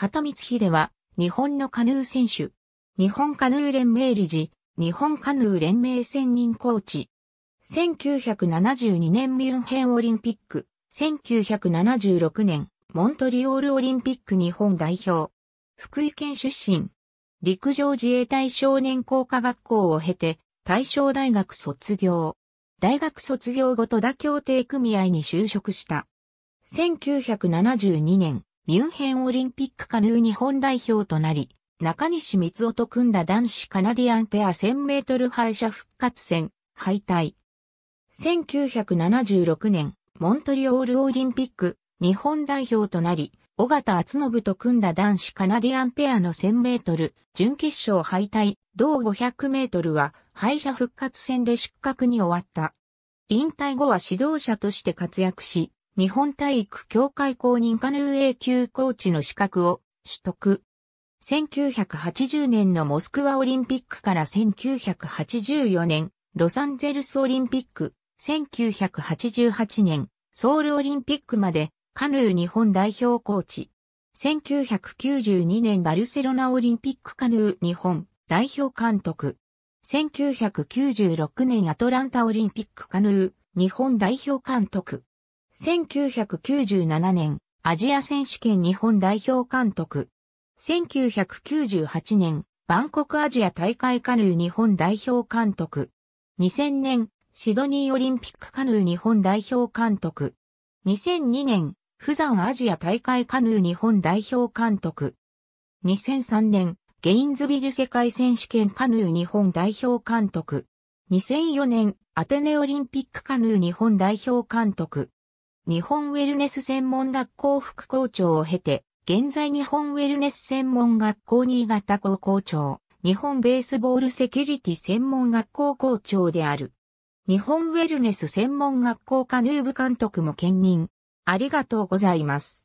畑光秀は、日本のカヌー選手。日本カヌー連盟理事、日本カヌー連盟専任コーチ。1972年ミュンヘンオリンピック、1976年モントリオールオリンピック日本代表。福井県出身。陸上自衛隊少年工科学校を経て、大正大学卒業。大学卒業後と打協定組合に就職した。1972年、ミュンヘンオリンピックカヌー日本代表となり、中西光夫と組んだ男子カナディアンペア1000メートル敗者復活戦、敗退。1976年、モントリオールオリンピック、日本代表となり、小形厚信と組んだ男子カナディアンペアの1000メートル、準決勝敗退、同500メートルは敗者復活戦で失格に終わった。引退後は指導者として活躍し、日本体育協会公認カヌー A 級コーチの資格を取得。1980年のモスクワオリンピックから1984年、ロサンゼルスオリンピック、1988年、ソウルオリンピックまでカヌー日本代表コーチ。1992年バルセロナオリンピックカヌー日本代表監督。1996年アトランタオリンピックカヌー日本代表監督。1997年、アジア選手権日本代表監督。1998年、バンコクアジア大会カヌー日本代表監督。2000年、シドニーオリンピックカヌー日本代表監督。2002年、釜山アジア大会カヌー日本代表監督。2003年、ゲインズビル世界選手権カヌー日本代表監督。2004年、アテネオリンピックカヌー日本代表監督。日本ウェルネス専門学校副校長を経て、現在日本ウェルネス専門学校新潟校校長、日本ベースボールセキュリティ専門学校校長である。日本ウェルネス専門学校カヌー部監督も兼任。ありがとうございます。